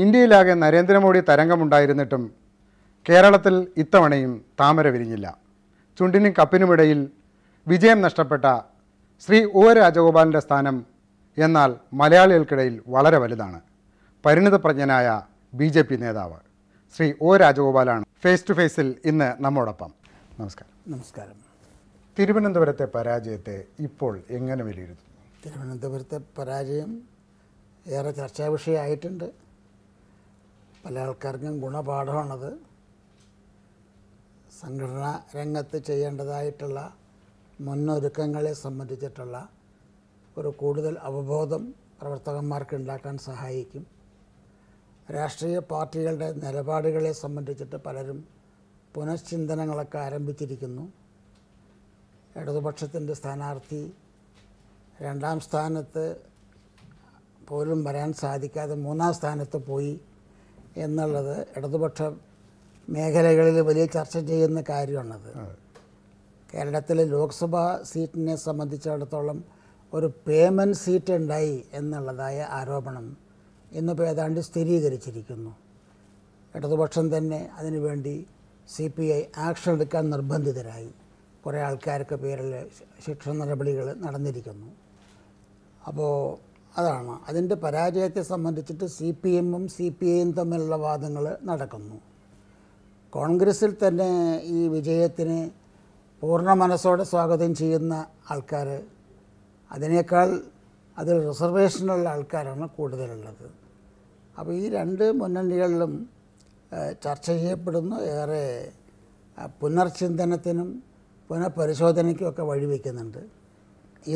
ഇന്ത്യയിലാകെ നരേന്ദ്രമോദി തരംഗമുണ്ടായിരുന്നിട്ടും കേരളത്തിൽ ഇത്തവണയും താമര വിരിഞ്ഞില്ല ചുണ്ടിനും കപ്പിനുമിടയിൽ വിജയം നഷ്ടപ്പെട്ട ശ്രീ ഒ രാജഗോപാലിൻ്റെ സ്ഥാനം എന്നാൽ മലയാളികൾക്കിടയിൽ വളരെ വലുതാണ് പരിണിതപ്രജ്ഞനായ ബി ജെ പി നേതാവ് ശ്രീ ഒ രാജഗോപാലാണ് ഫേസ് ടു ഫേസിൽ ഇന്ന് നമ്മോടൊപ്പം നമസ്കാരം നമസ്കാരം തിരുവനന്തപുരത്തെ പരാജയത്തെ ഇപ്പോൾ എങ്ങനെ വിലയിരുത്തുന്നു തിരുവനന്തപുരത്തെ പരാജയം ഏറെ ചർച്ചാ വിഷയമായിട്ടുണ്ട് പല ആൾക്കാർക്കും ഗുണപാഠമാണത് സംഘടനാ രംഗത്ത് ചെയ്യേണ്ടതായിട്ടുള്ള മുന്നൊരുക്കങ്ങളെ സംബന്ധിച്ചിട്ടുള്ള ഒരു കൂടുതൽ അവബോധം പ്രവർത്തകന്മാർക്ക് ഉണ്ടാക്കാൻ സഹായിക്കും രാഷ്ട്രീയ പാർട്ടികളുടെ നിലപാടുകളെ സംബന്ധിച്ചിട്ട് പലരും പുനഃചിന്തനങ്ങളൊക്കെ ആരംഭിച്ചിരിക്കുന്നു ഇടതുപക്ഷത്തിൻ്റെ സ്ഥാനാർത്ഥി രണ്ടാം സ്ഥാനത്ത് പോലും വരാൻ സാധിക്കാതെ മൂന്നാം സ്ഥാനത്ത് പോയി എന്നുള്ളത് ഇടതുപക്ഷ മേഖലകളിൽ വലിയ ചർച്ച ചെയ്യുന്ന കാര്യമാണത് കേരളത്തിലെ ലോക്സഭാ സീറ്റിനെ സംബന്ധിച്ചിടത്തോളം ഒരു പേയ്മെൻറ്റ് സീറ്റ് ഉണ്ടായി എന്നുള്ളതായ ആരോപണം ഇന്നിപ്പോൾ ഏതാണ്ട് സ്ഥിരീകരിച്ചിരിക്കുന്നു ഇടതുപക്ഷം തന്നെ അതിനുവേണ്ടി സി പി ഐ ആക്ഷൻ എടുക്കാൻ നിർബന്ധിതരായി കുറേ ആൾക്കാർക്ക് പേരിൽ ശിക്ഷ നടപടികൾ നടന്നിരിക്കുന്നു അപ്പോൾ അതാണ് അതിൻ്റെ പരാജയത്തെ സംബന്ധിച്ചിട്ട് സി പി എമ്മും സി പി ഐയും തമ്മിലുള്ള വാദങ്ങൾ നടക്കുന്നു കോൺഗ്രസ്സിൽ തന്നെ ഈ വിജയത്തിന് പൂർണ്ണ മനസ്സോടെ സ്വാഗതം ചെയ്യുന്ന ആൾക്കാർ അതിനേക്കാൾ അതിൽ റിസർവേഷനുള്ള ആൾക്കാരാണ് കൂടുതലുള്ളത് അപ്പോൾ ഈ രണ്ട് മുന്നണികളിലും ചർച്ച ചെയ്യപ്പെടുന്നു ഏറെ പുനർചിന്തനത്തിനും പുനഃപരിശോധനയ്ക്കും ഒക്കെ വഴിവെക്കുന്നുണ്ട്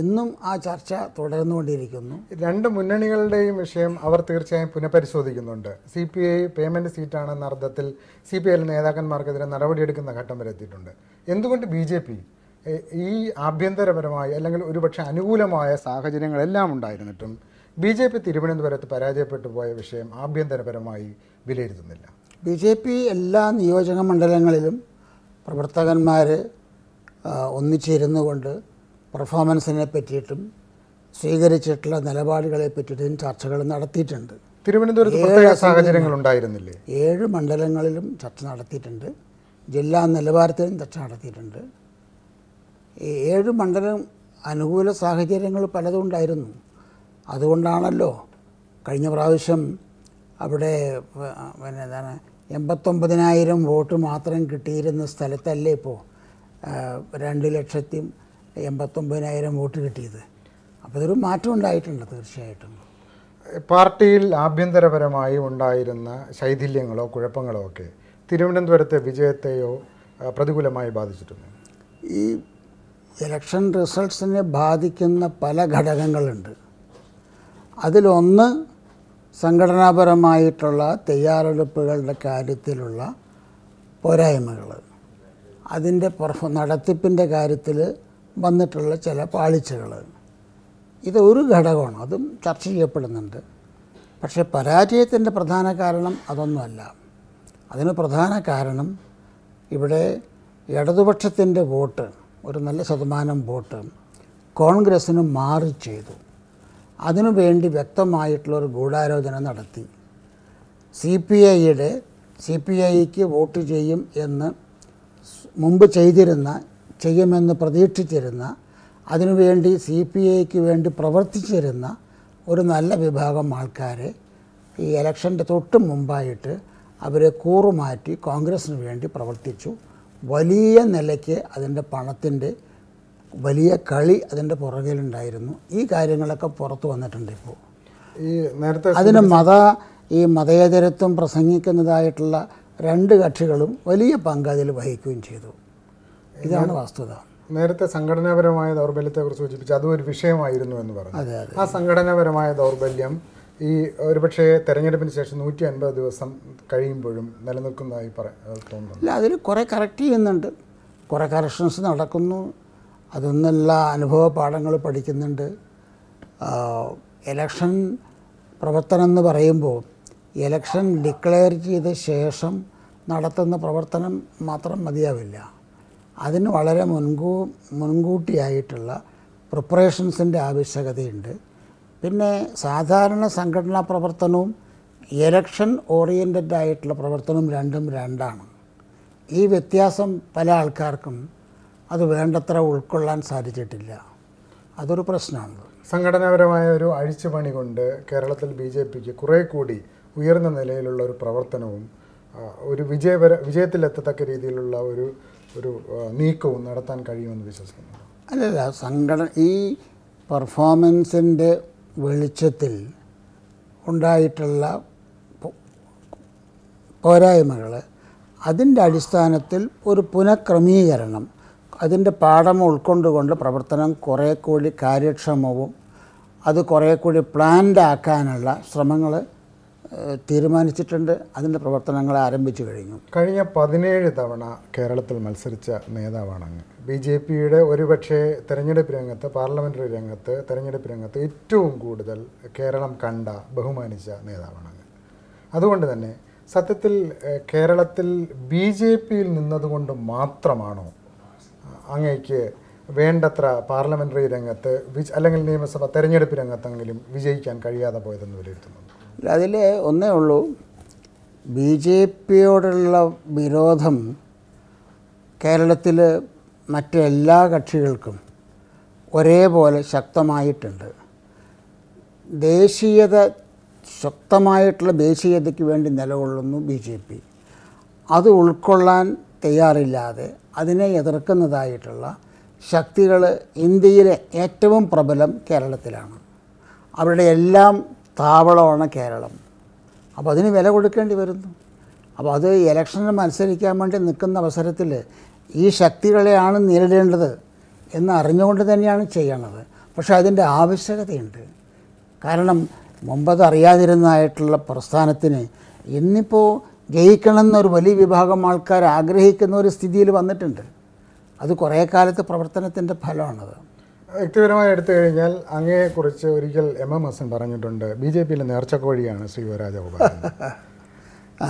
എന്നും ആ ചർച്ച തുടർന്നുകൊണ്ടിരിക്കുന്നു രണ്ട് മുന്നണികളുടെയും വിഷയം അവർ തീർച്ചയായും പുനഃപരിശോധിക്കുന്നുണ്ട് സി പി ഐ പേയ്മെന്റ് സീറ്റാണെന്ന അർത്ഥത്തിൽ സി പി ഐ നേതാക്കന്മാർക്കെതിരെ നടപടിയെടുക്കുന്ന ഘട്ടം വരെ എത്തിയിട്ടുണ്ട് എന്തുകൊണ്ട് ബി ജെ പി ഈ ആഭ്യന്തരപരമായി അല്ലെങ്കിൽ ഒരുപക്ഷെ അനുകൂലമായ സാഹചര്യങ്ങളെല്ലാം ഉണ്ടായിരുന്നിട്ടും ബി ജെ പി തിരുവനന്തപുരത്ത് പരാജയപ്പെട്ടു പോയ വിഷയം ആഭ്യന്തരപരമായി വിലയിരുത്തുന്നില്ല ബി ജെ പി എല്ലാ നിയോജക മണ്ഡലങ്ങളിലും പ്രവർത്തകന്മാർ ഒന്നിച്ചിരുന്നു കൊണ്ട് പെർഫോമൻസിനെ പറ്റിയിട്ടും സ്വീകരിച്ചിട്ടുള്ള നിലപാടുകളെ പറ്റിയിട്ടും ചർച്ചകൾ നടത്തിയിട്ടുണ്ട് തിരുവനന്തപുരത്ത് സാഹചര്യങ്ങൾ ഏഴ് മണ്ഡലങ്ങളിലും ചർച്ച നടത്തിയിട്ടുണ്ട് ജില്ലാ നിലവാരത്തിലും ചർച്ച നടത്തിയിട്ടുണ്ട് ഏഴ് മണ്ഡലം അനുകൂല സാഹചര്യങ്ങൾ പലതും ഉണ്ടായിരുന്നു അതുകൊണ്ടാണല്ലോ കഴിഞ്ഞ പ്രാവശ്യം അവിടെ പിന്നെ എന്താണ് എൺപത്തൊമ്പതിനായിരം വോട്ട് മാത്രം കിട്ടിയിരുന്ന സ്ഥലത്തല്ലേ ഇപ്പോൾ രണ്ട് ലക്ഷത്തി എൺപത്തൊമ്പതിനായിരം വോട്ട് കിട്ടിയത് അപ്പോൾ ഇതൊരു മാറ്റം ഉണ്ടായിട്ടുണ്ട് തീർച്ചയായിട്ടും പാർട്ടിയിൽ ആഭ്യന്തരപരമായി ഉണ്ടായിരുന്ന ശൈഥില്യങ്ങളോ കുഴപ്പങ്ങളോ ഒക്കെ തിരുവനന്തപുരത്തെ വിജയത്തെയോ പ്രതികൂലമായി ബാധിച്ചിട്ടുണ്ട് ഈ ഇലക്ഷൻ റിസൾട്ട്സിനെ ബാധിക്കുന്ന പല ഘടകങ്ങളുണ്ട് അതിലൊന്ന് സംഘടനാപരമായിട്ടുള്ള തയ്യാറെടുപ്പുകളുടെ കാര്യത്തിലുള്ള പോരായ്മകൾ അതിൻ്റെ പെർഫോ നടത്തിപ്പിൻ്റെ കാര്യത്തിൽ വന്നിട്ടുള്ള ചില പാളിച്ചകൾ ഇത് ഒരു ഘടകമാണ് അതും ചർച്ച ചെയ്യപ്പെടുന്നുണ്ട് പക്ഷേ പരാജയത്തിൻ്റെ പ്രധാന കാരണം അതൊന്നുമല്ല അതിന് പ്രധാന കാരണം ഇവിടെ ഇടതുപക്ഷത്തിൻ്റെ വോട്ട് ഒരു നല്ല ശതമാനം വോട്ട് കോൺഗ്രസ്സിന് മാറി ചെയ്തു അതിനുവേണ്ടി വ്യക്തമായിട്ടുള്ളൊരു ഗൂഢാലോചന നടത്തി സി പി ഐയുടെ സി പി ഐക്ക് വോട്ട് ചെയ്യും എന്ന് മുമ്പ് ചെയ്തിരുന്ന ചെയ്യുമെന്ന് പ്രതീക്ഷിച്ചിരുന്ന അതിനുവേണ്ടി സി പി ഐക്ക് വേണ്ടി പ്രവർത്തിച്ചിരുന്ന ഒരു നല്ല വിഭാഗം ആൾക്കാരെ ഈ ഇലക്ഷൻ്റെ തൊട്ട് മുമ്പായിട്ട് അവരെ കൂറുമാറ്റി കോൺഗ്രസ്സിന് വേണ്ടി പ്രവർത്തിച്ചു വലിയ നിലയ്ക്ക് അതിൻ്റെ പണത്തിൻ്റെ വലിയ കളി അതിൻ്റെ പുറകിലുണ്ടായിരുന്നു ഈ കാര്യങ്ങളൊക്കെ പുറത്തു വന്നിട്ടുണ്ട് ഇപ്പോൾ ഈ നേരത്തെ അതിന് മത ഈ മതേതരത്വം പ്രസംഗിക്കുന്നതായിട്ടുള്ള രണ്ട് കക്ഷികളും വലിയ പങ്ക് അതിൽ വഹിക്കുകയും ചെയ്തു ഇതാണ് വാസ്തുത നേരത്തെ സംഘടനാപരമായ ദൗർബല്യത്തെക്കുറിച്ച് സൂചിപ്പിച്ചു അതും ഒരു വിഷയമായിരുന്നു എന്ന് പറഞ്ഞു ആ സംഘടനാപരമായ ദൗർബല്യം ഈ ഒരുപക്ഷെ തെരഞ്ഞെടുപ്പിന് ശേഷം നൂറ്റി അൻപത് ദിവസം കഴിയുമ്പോഴും നിലനിൽക്കുന്നതായി തോന്നുന്നു അല്ല അതിൽ കുറേ കറക്റ്റ് ചെയ്യുന്നുണ്ട് കുറേ കറക്ഷൻസ് നടക്കുന്നു അതൊന്നല്ല അനുഭവ പാഠങ്ങൾ പഠിക്കുന്നുണ്ട് എലക്ഷൻ പ്രവർത്തനം എന്ന് പറയുമ്പോൾ എലക്ഷൻ ഡിക്ലെയർ ചെയ്ത ശേഷം നടത്തുന്ന പ്രവർത്തനം മാത്രം മതിയാവില്ല അതിന് വളരെ മുൻകൂ മുൻകൂട്ടിയായിട്ടുള്ള പ്രിപ്പറേഷൻസിൻ്റെ ആവശ്യകതയുണ്ട് പിന്നെ സാധാരണ സംഘടനാ പ്രവർത്തനവും എലക്ഷൻ ഓറിയൻറ്റഡ് ആയിട്ടുള്ള പ്രവർത്തനവും രണ്ടും രണ്ടാണ് ഈ വ്യത്യാസം പല ആൾക്കാർക്കും അത് വേണ്ടത്ര ഉൾക്കൊള്ളാൻ സാധിച്ചിട്ടില്ല അതൊരു പ്രശ്നമാണ് സംഘടനാപരമായ ഒരു അഴിച്ചുപണി കൊണ്ട് കേരളത്തിൽ ബി ജെ പിക്ക് കുറേ കൂടി ഉയർന്ന നിലയിലുള്ള ഒരു പ്രവർത്തനവും ഒരു വിജയപര വിജയത്തിലെത്തത്തക്ക രീതിയിലുള്ള ഒരു ഒരു നീക്കവും നടത്താൻ കഴിയുമെന്ന് വിശ്വസിക്കുന്നു അല്ലല്ല സംഘടന ഈ പെർഫോമൻസിൻ്റെ വെളിച്ചത്തിൽ ഉണ്ടായിട്ടുള്ള പോരായ്മകൾ അതിൻ്റെ അടിസ്ഥാനത്തിൽ ഒരു പുനഃക്രമീകരണം അതിൻ്റെ പാഠം ഉൾക്കൊണ്ടുകൊണ്ട് പ്രവർത്തനം കുറേ കൂടി കാര്യക്ഷമവും അത് കുറേ കൂടി പ്ലാൻഡ് ആക്കാനുള്ള ശ്രമങ്ങൾ തീരുമാനിച്ചിട്ടുണ്ട് അതിൻ്റെ പ്രവർത്തനങ്ങൾ ആരംഭിച്ചു കഴിഞ്ഞു കഴിഞ്ഞ പതിനേഴ് തവണ കേരളത്തിൽ മത്സരിച്ച നേതാവാണ് അങ്ങ് ബി ജെ പിയുടെ ഒരുപക്ഷെ തെരഞ്ഞെടുപ്പ് രംഗത്ത് പാർലമെൻ്ററി രംഗത്ത് തെരഞ്ഞെടുപ്പ് രംഗത്ത് ഏറ്റവും കൂടുതൽ കേരളം കണ്ട ബഹുമാനിച്ച നേതാവാണ് അങ്ങ് അതുകൊണ്ട് തന്നെ സത്യത്തിൽ കേരളത്തിൽ ബി ജെ പിയിൽ നിന്നതുകൊണ്ട് മാത്രമാണോ അങ്ങേക്ക് വേണ്ടത്ര പാർലമെൻ്ററി രംഗത്ത് അല്ലെങ്കിൽ നിയമസഭ തെരഞ്ഞെടുപ്പ് രംഗത്തെങ്കിലും വിജയിക്കാൻ കഴിയാതെ പോയതെന്ന് വിലയിരുത്തുന്നു അതിൽ ഒന്നേ ഉള്ളൂ ബി ജെ പിയോടുള്ള വിരോധം കേരളത്തിൽ മറ്റെല്ലാ കക്ഷികൾക്കും ഒരേപോലെ ശക്തമായിട്ടുണ്ട് ദേശീയത ശക്തമായിട്ടുള്ള ദേശീയതയ്ക്ക് വേണ്ടി നിലകൊള്ളുന്നു ബി ജെ പി അത് ഉൾക്കൊള്ളാൻ തയ്യാറില്ലാതെ അതിനെ എതിർക്കുന്നതായിട്ടുള്ള ശക്തികൾ ഇന്ത്യയിലെ ഏറ്റവും പ്രബലം കേരളത്തിലാണ് അവരുടെ എല്ലാം താവളമാണ് കേരളം അപ്പോൾ അതിന് വില കൊടുക്കേണ്ടി വരുന്നു അപ്പോൾ അത് ഇലക്ഷനിൽ മത്സരിക്കാൻ വേണ്ടി നിൽക്കുന്ന അവസരത്തിൽ ഈ ശക്തികളെയാണ് നേരിടേണ്ടത് എന്ന് അറിഞ്ഞുകൊണ്ട് തന്നെയാണ് ചെയ്യണത് പക്ഷേ അതിൻ്റെ ആവശ്യകതയുണ്ട് കാരണം മുമ്പത് അറിയാതിരുന്നതായിട്ടുള്ള പ്രസ്ഥാനത്തിന് ഇന്നിപ്പോൾ ജയിക്കണമെന്നൊരു വലിയ വിഭാഗം ആൾക്കാർ ആഗ്രഹിക്കുന്ന ഒരു സ്ഥിതിയിൽ വന്നിട്ടുണ്ട് അത് കുറേ കാലത്ത് പ്രവർത്തനത്തിൻ്റെ ഫലമാണത് വ്യക്തിപരമായി എടുത്തു കഴിഞ്ഞാൽ അങ്ങയെക്കുറിച്ച് ഒരിക്കൽ എം എം ഹസൻ പറഞ്ഞിട്ടുണ്ട് ബി ജെ പിയിലെ നേർച്ചക്കോഴിയാണ് ശ്രീ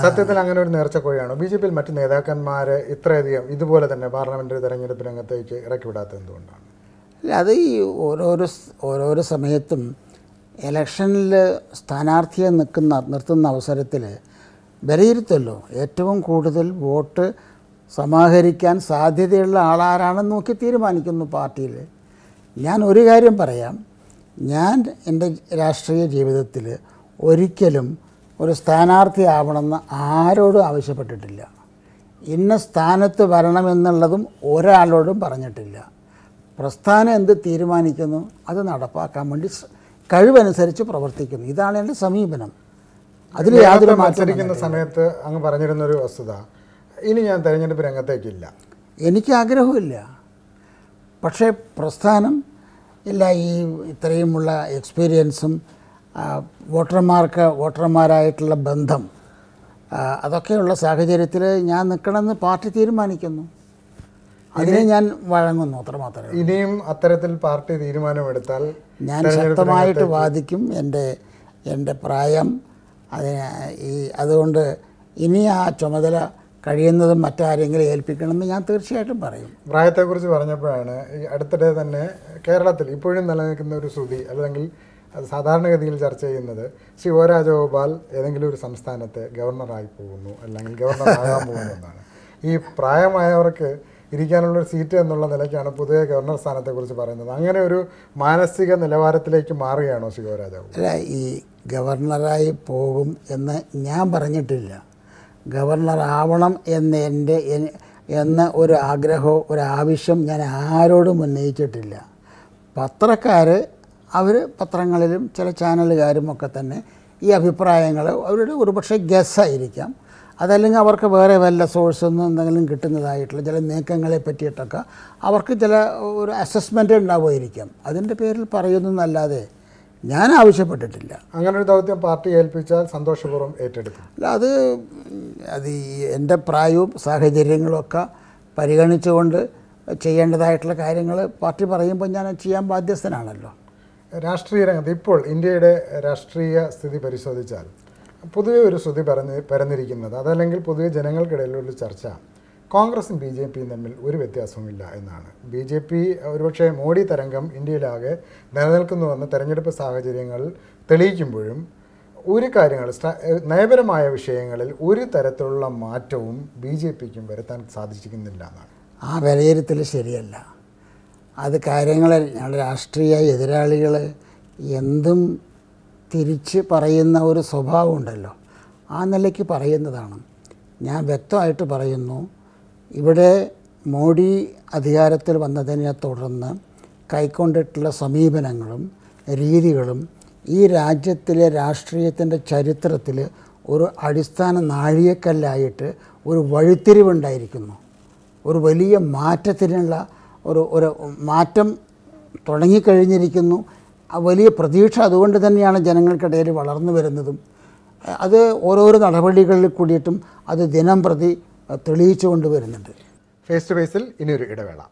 സത്യത്തിൽ അങ്ങനെ ഒരു നേർച്ചക്കോഴിയാണ് ബി ജെ പിയിൽ മറ്റ് നേതാക്കന്മാരെ ഇത്രയധികം ഇതുപോലെ തന്നെ പാർലമെൻ്ററി തെരഞ്ഞെടുപ്പ് രംഗത്തേക്ക് ഇറക്കിവിടാത്തത് എന്തുകൊണ്ടാണ് അല്ല അത് ഈ ഓരോരോ ഓരോരോ സമയത്തും ഇലക്ഷനിൽ സ്ഥാനാർത്ഥിയെ നിൽക്കുന്ന നിർത്തുന്ന അവസരത്തിൽ വിലയിരുത്തല്ലോ ഏറ്റവും കൂടുതൽ വോട്ട് സമാഹരിക്കാൻ സാധ്യതയുള്ള ആളാരാണെന്ന് നോക്കി തീരുമാനിക്കുന്നു പാർട്ടിയിൽ ഞാൻ ഒരു കാര്യം പറയാം ഞാൻ എൻ്റെ രാഷ്ട്രീയ ജീവിതത്തിൽ ഒരിക്കലും ഒരു ആവണമെന്ന് ആരോടും ആവശ്യപ്പെട്ടിട്ടില്ല ഇന്ന സ്ഥാനത്ത് വരണമെന്നുള്ളതും ഒരാളോടും പറഞ്ഞിട്ടില്ല പ്രസ്ഥാനം എന്ത് തീരുമാനിക്കുന്നു അത് നടപ്പാക്കാൻ വേണ്ടി കഴിവനുസരിച്ച് പ്രവർത്തിക്കുന്നു ഇതാണ് എൻ്റെ സമീപനം അതിൽ യാതൊരു മത്സരിക്കുന്ന സമയത്ത് അങ്ങ് പറഞ്ഞിരുന്നൊരു വസ്തുത ഇനി ഞാൻ തെരഞ്ഞെടുപ്പ് രംഗത്തേക്കില്ല എനിക്ക് ആഗ്രഹമില്ല പക്ഷേ പ്രസ്ഥാനം എല്ലാ ഈ ഇത്രയുമുള്ള എക്സ്പീരിയൻസും വോട്ടർമാർക്ക് വോട്ടർമാരായിട്ടുള്ള ബന്ധം അതൊക്കെയുള്ള സാഹചര്യത്തിൽ ഞാൻ നിൽക്കണമെന്ന് പാർട്ടി തീരുമാനിക്കുന്നു അതിനെ ഞാൻ വഴങ്ങുന്നു അത്രമാത്രം ഇനിയും അത്തരത്തിൽ പാർട്ടി തീരുമാനമെടുത്താൽ ഞാൻ ശക്തമായിട്ട് വാദിക്കും എൻ്റെ എൻ്റെ പ്രായം അതിന് ഈ അതുകൊണ്ട് ഇനി ആ ചുമതല കഴിയുന്നതും മറ്റാരെങ്കിലും ഏൽപ്പിക്കണമെന്ന് ഞാൻ തീർച്ചയായിട്ടും പറയും പ്രായത്തെക്കുറിച്ച് പറഞ്ഞപ്പോഴാണ് ഈ അടുത്തിടെ തന്നെ കേരളത്തിൽ ഇപ്പോഴും നിലനിൽക്കുന്ന ഒരു ശ്രുതി അല്ലെങ്കിൽ അത് സാധാരണഗതിയിൽ ചർച്ച ചെയ്യുന്നത് ശിവരാജഗോപാൽ ഏതെങ്കിലും ഒരു സംസ്ഥാനത്തെ ഗവർണറായി പോകുന്നു അല്ലെങ്കിൽ ആകാൻ പോകുന്നു എന്നാണ് ഈ പ്രായമായവർക്ക് ഇരിക്കാനുള്ള ഒരു സീറ്റ് എന്നുള്ള നിലയ്ക്കാണ് പൊതുവെ ഗവർണർ സ്ഥാനത്തെക്കുറിച്ച് പറയുന്നത് അങ്ങനെ ഒരു മാനസിക നിലവാരത്തിലേക്ക് മാറുകയാണോ ശിവരാജഗോപാൽ അല്ല ഈ ഗവർണറായി പോകും എന്ന് ഞാൻ പറഞ്ഞിട്ടില്ല ഗവർണറാവണം എന്ന് എൻ്റെ എന്ന ഒരു ആഗ്രഹമോ ഒരു ആവശ്യം ഞാൻ ആരോടും ഉന്നയിച്ചിട്ടില്ല പത്രക്കാർ അവർ പത്രങ്ങളിലും ചില ചാനലുകാരും ഒക്കെ തന്നെ ഈ അഭിപ്രായങ്ങൾ അവരുടെ ഒരുപക്ഷെ ഗസ്സായിരിക്കാം അതല്ലെങ്കിൽ അവർക്ക് വേറെ വല്ല സോഴ്സിൽ എന്തെങ്കിലും കിട്ടുന്നതായിട്ടുള്ള ചില നീക്കങ്ങളെ പറ്റിയിട്ടൊക്കെ അവർക്ക് ചില ഒരു അസസ്മെൻ്റ് ഉണ്ടാവുമായിരിക്കാം അതിൻ്റെ പേരിൽ പറയുന്നതല്ലാതെ ഞാൻ ആവശ്യപ്പെട്ടിട്ടില്ല അങ്ങനെ ഒരു ദൗത്യം പാർട്ടി ഏൽപ്പിച്ചാൽ സന്തോഷപൂർവ്വം ഏറ്റെടുക്കും അല്ല അത് അത് ഈ എൻ്റെ പ്രായവും സാഹചര്യങ്ങളൊക്കെ പരിഗണിച്ചുകൊണ്ട് ചെയ്യേണ്ടതായിട്ടുള്ള കാര്യങ്ങൾ പാർട്ടി പറയുമ്പോൾ ഞാൻ ചെയ്യാൻ ബാധ്യസ്ഥനാണല്ലോ രാഷ്ട്രീയ രംഗത്ത് ഇപ്പോൾ ഇന്ത്യയുടെ രാഷ്ട്രീയ സ്ഥിതി പരിശോധിച്ചാൽ പൊതുവെ ഒരു ശ്രുതി പറഞ്ഞ് പരന്നിരിക്കുന്നത് അതല്ലെങ്കിൽ പൊതുവെ ജനങ്ങൾക്കിടയിലുള്ള ചർച്ച കോൺഗ്രസും ബി ജെ പിയും തമ്മിൽ ഒരു വ്യത്യാസവുമില്ല എന്നാണ് ബി ജെ പി ഒരുപക്ഷെ മോഡി തരംഗം ഇന്ത്യയിലാകെ നിലനിൽക്കുന്നുവെന്ന് തെരഞ്ഞെടുപ്പ് സാഹചര്യങ്ങൾ തെളിയിക്കുമ്പോഴും ഒരു കാര്യങ്ങൾ നയപരമായ വിഷയങ്ങളിൽ ഒരു തരത്തിലുള്ള മാറ്റവും ബി ജെ പിക്കും വരുത്താൻ സാധിച്ചിരിക്കുന്നില്ല എന്നാണ് ആ വിലയിരുത്തൽ ശരിയല്ല അത് കാര്യങ്ങളെ രാഷ്ട്രീയ എതിരാളികൾ എന്തും തിരിച്ച് പറയുന്ന ഒരു സ്വഭാവമുണ്ടല്ലോ ആ നിലയ്ക്ക് പറയുന്നതാണ് ഞാൻ വ്യക്തമായിട്ട് പറയുന്നു ഇവിടെ മോഡി അധികാരത്തിൽ വന്നതിനെ തുടർന്ന് കൈക്കൊണ്ടിട്ടുള്ള സമീപനങ്ങളും രീതികളും ഈ രാജ്യത്തിലെ രാഷ്ട്രീയത്തിൻ്റെ ചരിത്രത്തിൽ ഒരു അടിസ്ഥാന നാഴികക്കല്ലായിട്ട് ഒരു വഴിത്തിരിവുണ്ടായിരിക്കുന്നു ഒരു വലിയ മാറ്റത്തിനുള്ള ഒരു ഒരു മാറ്റം തുടങ്ങിക്കഴിഞ്ഞിരിക്കുന്നു വലിയ പ്രതീക്ഷ അതുകൊണ്ട് തന്നെയാണ് ജനങ്ങൾക്കിടയിൽ വളർന്നു വരുന്നതും അത് ഓരോരോ നടപടികളിൽ കൂടിയിട്ടും അത് ദിനം പ്രതി തെളിയിച്ചു കൊണ്ടുവരുന്നുണ്ട് ഫേസ് ടു ഫേസിൽ ഇനിയൊരു ഇടവേള